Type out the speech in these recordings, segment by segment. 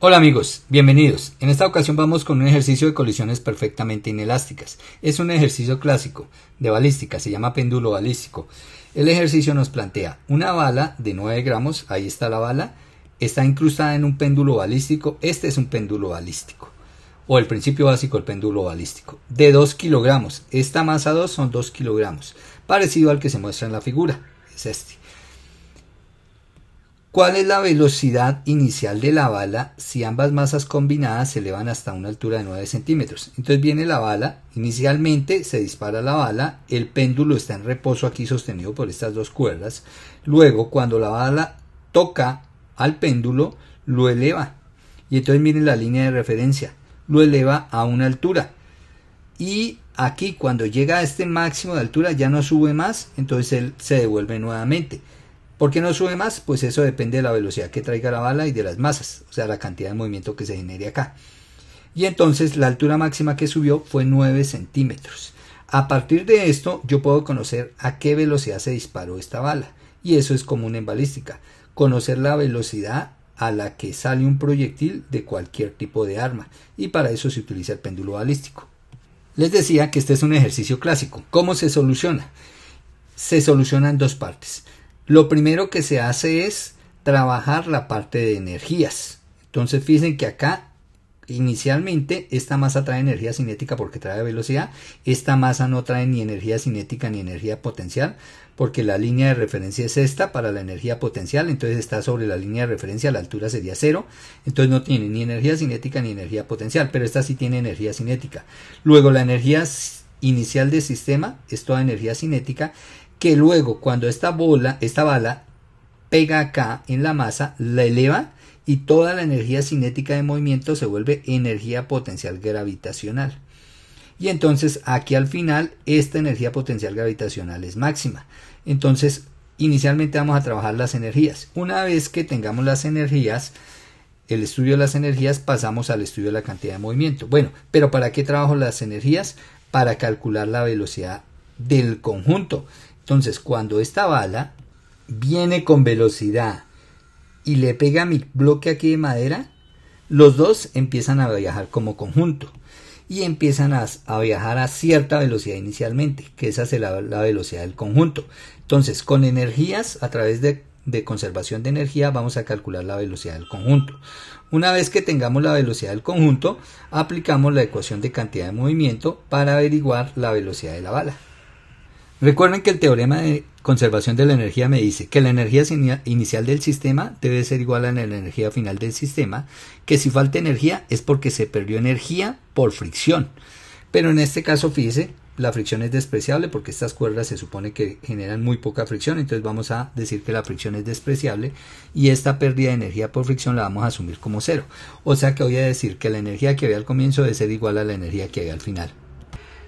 Hola amigos, bienvenidos. En esta ocasión vamos con un ejercicio de colisiones perfectamente inelásticas. Es un ejercicio clásico de balística, se llama péndulo balístico. El ejercicio nos plantea una bala de 9 gramos, ahí está la bala, está incrustada en un péndulo balístico, este es un péndulo balístico, o el principio básico del péndulo balístico, de 2 kilogramos, esta masa 2 son 2 kilogramos, parecido al que se muestra en la figura, es este. ¿Cuál es la velocidad inicial de la bala si ambas masas combinadas se elevan hasta una altura de 9 centímetros? Entonces viene la bala, inicialmente se dispara la bala, el péndulo está en reposo aquí sostenido por estas dos cuerdas, luego cuando la bala toca al péndulo, lo eleva. Y entonces miren la línea de referencia, lo eleva a una altura. Y aquí cuando llega a este máximo de altura ya no sube más, entonces él se devuelve nuevamente. ¿Por qué no sube más? Pues eso depende de la velocidad que traiga la bala y de las masas, o sea, la cantidad de movimiento que se genere acá. Y entonces la altura máxima que subió fue 9 centímetros. A partir de esto yo puedo conocer a qué velocidad se disparó esta bala. Y eso es común en balística, conocer la velocidad a la que sale un proyectil de cualquier tipo de arma. Y para eso se utiliza el péndulo balístico. Les decía que este es un ejercicio clásico. ¿Cómo se soluciona? Se soluciona en dos partes. Lo primero que se hace es trabajar la parte de energías. Entonces fíjense que acá inicialmente esta masa trae energía cinética porque trae velocidad, esta masa no trae ni energía cinética ni energía potencial porque la línea de referencia es esta para la energía potencial, entonces está sobre la línea de referencia, la altura sería cero, entonces no tiene ni energía cinética ni energía potencial, pero esta sí tiene energía cinética. Luego la energía inicial del sistema es toda energía cinética que luego cuando esta, bola, esta bala pega acá en la masa, la eleva y toda la energía cinética de movimiento se vuelve energía potencial gravitacional. Y entonces aquí al final esta energía potencial gravitacional es máxima. Entonces inicialmente vamos a trabajar las energías. Una vez que tengamos las energías, el estudio de las energías, pasamos al estudio de la cantidad de movimiento. Bueno, pero ¿para qué trabajo las energías? Para calcular la velocidad del conjunto. Entonces, cuando esta bala viene con velocidad y le pega mi bloque aquí de madera, los dos empiezan a viajar como conjunto y empiezan a, viajar a cierta velocidad inicialmente, que esa es la, velocidad del conjunto. Entonces, con energías, a través de conservación de energía, vamos a calcular la velocidad del conjunto. Una vez que tengamos la velocidad del conjunto, aplicamos la ecuación de cantidad de movimiento para averiguar la velocidad de la bala. Recuerden que el teorema de conservación de la energía me dice que la energía inicial del sistema debe ser igual a la energía final del sistema, que si falta energía es porque se perdió energía por fricción. Pero en este caso, fíjense, la fricción es despreciable porque estas cuerdas se supone que generan muy poca fricción, entonces vamos a decir que la fricción es despreciable y esta pérdida de energía por fricción la vamos a asumir como cero. O sea que voy a decir que la energía que había al comienzo debe ser igual a la energía que había al final.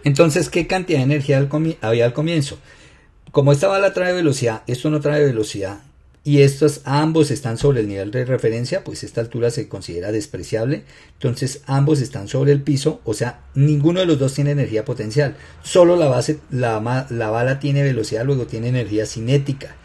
Entonces, ¿qué cantidad de energía había al comienzo? Como esta bala trae velocidad, esto no trae velocidad, y estos ambos están sobre el nivel de referencia, pues esta altura se considera despreciable. Entonces ambos están sobre el piso, o sea, ninguno de los dos tiene energía potencial. Solo la, base, la bala tiene velocidad, luego tiene energía cinética.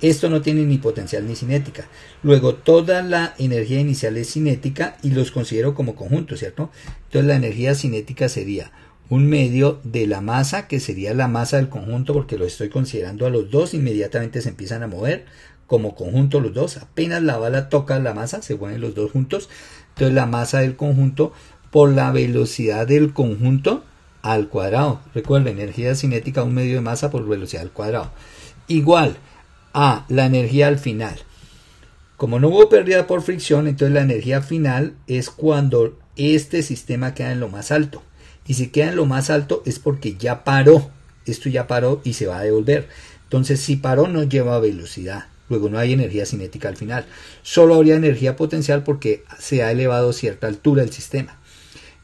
Esto no tiene ni potencial ni cinética. Luego toda la energía inicial es cinética y los considero como conjunto, ¿cierto? Entonces la energía cinética sería un medio de la masa, que sería la masa del conjunto, porque lo estoy considerando a los dos, inmediatamente se empiezan a mover como conjunto los dos, apenas la bala toca la masa, se mueven los dos juntos, entonces la masa del conjunto por la velocidad del conjunto al cuadrado. Recuerda, energía cinética, un medio de masa por velocidad al cuadrado. Igual a la energía al final. Como no hubo pérdida por fricción, entonces la energía final es cuando este sistema queda en lo más alto y si queda en lo más alto es porque ya paró, esto ya paró y se va a devolver. Entonces si paró no lleva velocidad, luego no hay energía cinética al final, solo habría energía potencial porque se ha elevado cierta altura el sistema.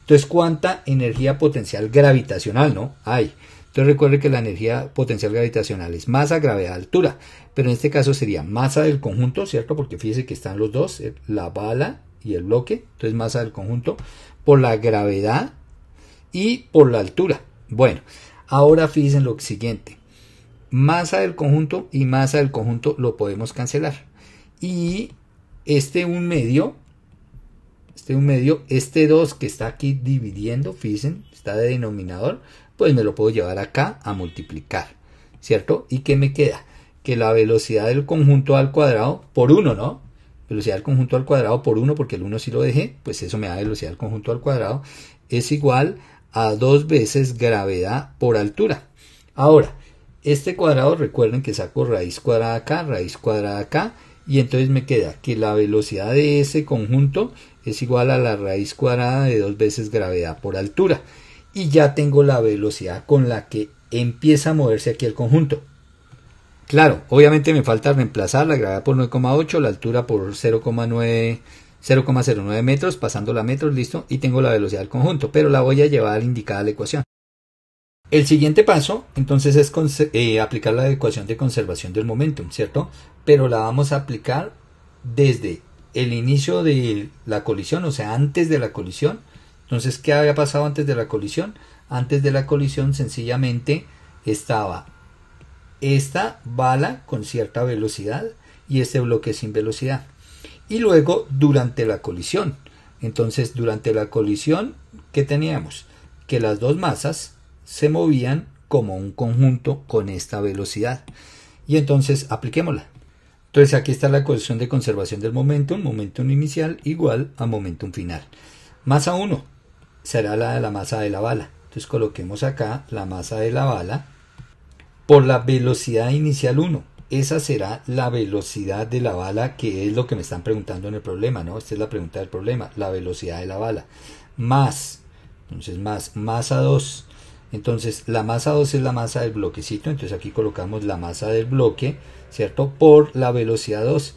Entonces, ¿cuánta energía potencial gravitacional no hay? Entonces recuerde que la energía potencial gravitacional es masa, gravedad, altura, pero en este caso sería masa del conjunto, ¿cierto? Porque fíjese que están los dos, eh, la bala y el bloque, entonces masa del conjunto, por la gravedad y por la altura. Bueno, ahora fíjense lo siguiente. Masa del conjunto y masa del conjunto lo podemos cancelar. Y este un medio, este un medio, este 2 que está aquí dividiendo, fíjense, está de denominador, pues me lo puedo llevar acá a multiplicar, ¿cierto? ¿Y qué me queda? Que la velocidad del conjunto al cuadrado por 1, ¿no? Velocidad del conjunto al cuadrado por 1, porque el 1 sí lo dejé, pues eso me da velocidad del conjunto al cuadrado, es igual a a dos veces gravedad por altura. Ahora, este cuadrado recuerden que saco raíz cuadrada acá, raíz cuadrada acá, y entonces me queda que la velocidad de ese conjunto es igual a la raíz cuadrada de dos veces gravedad por altura. Y ya tengo la velocidad con la que empieza a moverse aquí el conjunto. Claro, obviamente me falta reemplazar la gravedad por 9,8, la altura por 0,9 0,09 metros, pasando la metros, listo, y tengo la velocidad del conjunto, pero la voy a llevar indicada a la ecuación. El siguiente paso, entonces, es eh, aplicar la ecuación de conservación del momentum, ¿cierto? Pero la vamos a aplicar desde el inicio de la colisión, o sea, antes de la colisión. Entonces, ¿qué había pasado antes de la colisión? Antes de la colisión, sencillamente, estaba esta bala con cierta velocidad y este bloque sin velocidad y luego durante la colisión. Entonces, durante la colisión, ¿qué teníamos? Que las dos masas se movían como un conjunto con esta velocidad. Y entonces, apliquémosla. Entonces, aquí está la colisión de conservación del momento momento inicial igual a momento final. Masa 1 será la de la masa de la bala. Entonces, coloquemos acá la masa de la bala por la velocidad inicial 1 esa será la velocidad de la bala, que es lo que me están preguntando en el problema, ¿no? Esta es la pregunta del problema, la velocidad de la bala. Más, entonces más, masa 2. Entonces la masa 2 es la masa del bloquecito, entonces aquí colocamos la masa del bloque, ¿cierto? Por la velocidad 2,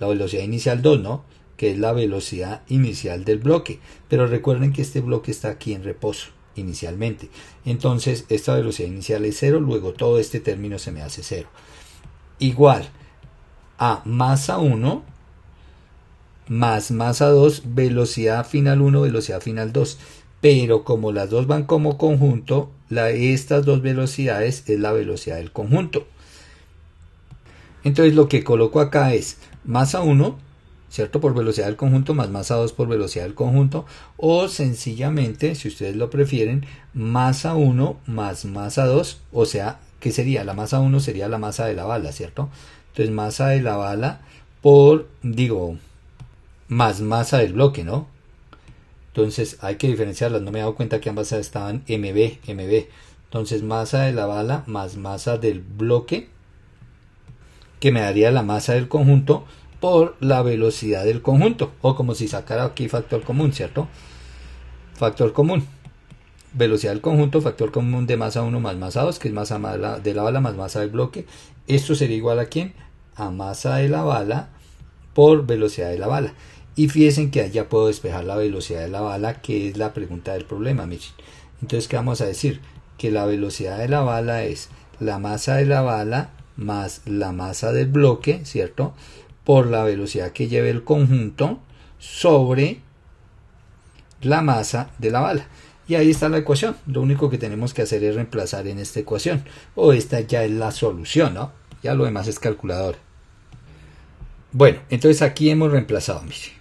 la velocidad inicial 2, ¿no? Que es la velocidad inicial del bloque. Pero recuerden que este bloque está aquí en reposo inicialmente. Entonces esta velocidad inicial es 0, luego todo este término se me hace 0 igual a masa 1 más masa 2, velocidad final 1, velocidad final 2. Pero como las dos van como conjunto, la, estas dos velocidades es la velocidad del conjunto. Entonces lo que coloco acá es masa 1, ¿cierto? Por velocidad del conjunto más masa 2 por velocidad del conjunto. O sencillamente, si ustedes lo prefieren, masa 1 más masa 2, o sea, ¿qué sería? La masa 1 sería la masa de la bala, ¿cierto? Entonces masa de la bala por, digo, más masa del bloque, ¿no? Entonces hay que diferenciarlas, no me he dado cuenta que ambas estaban MB, MB. Entonces masa de la bala más masa del bloque, que me daría la masa del conjunto por la velocidad del conjunto, o como si sacara aquí factor común, ¿cierto? Factor común velocidad del conjunto, factor común de masa 1 más masa 2, que es masa de la bala más masa del bloque. Esto sería igual a quién? A masa de la bala por velocidad de la bala. Y fíjense que ya puedo despejar la velocidad de la bala, que es la pregunta del problema, miren. Entonces, ¿qué vamos a decir? Que la velocidad de la bala es la masa de la bala más la masa del bloque, ¿cierto? Por la velocidad que lleve el conjunto sobre la masa de la bala. Y ahí está la ecuación. Lo único que tenemos que hacer es reemplazar en esta ecuación. O esta ya es la solución, ¿no? Ya lo demás es calculadora. Bueno, entonces aquí hemos reemplazado, mire.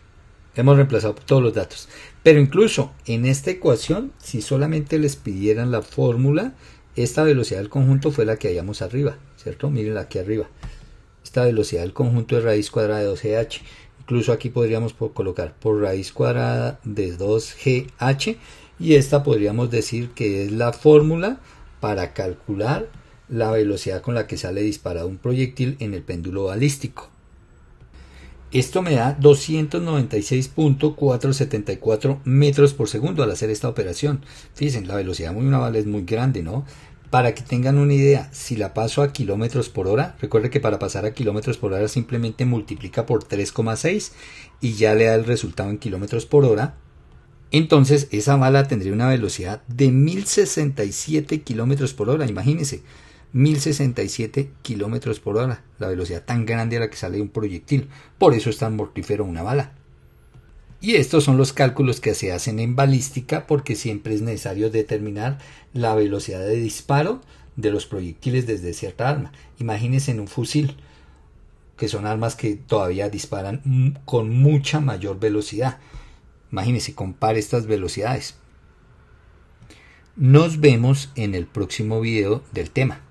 Hemos reemplazado todos los datos. Pero incluso en esta ecuación, si solamente les pidieran la fórmula, esta velocidad del conjunto fue la que hallamos arriba, ¿cierto? Miren aquí arriba. Esta velocidad del conjunto es raíz cuadrada de 2gh. Incluso aquí podríamos colocar por raíz cuadrada de 2gh y esta podríamos decir que es la fórmula para calcular la velocidad con la que sale disparado un proyectil en el péndulo balístico. Esto me da 296.474 metros por segundo al hacer esta operación. Fíjense, la velocidad muy naval es muy grande, ¿no? Para que tengan una idea, si la paso a kilómetros por hora, recuerde que para pasar a kilómetros por hora simplemente multiplica por 3,6 y ya le da el resultado en kilómetros por hora. Entonces, esa bala tendría una velocidad de 1067 kilómetros por hora, imagínense. 1067 kilómetros por hora, la velocidad tan grande a la que sale un proyectil. Por eso es tan mortífero una bala. Y estos son los cálculos que se hacen en balística porque siempre es necesario determinar la velocidad de disparo de los proyectiles desde cierta arma. Imagínense en un fusil, que son armas que todavía disparan mm, con mucha mayor velocidad. Imagínense, compare estas velocidades. Nos vemos en el próximo video del tema.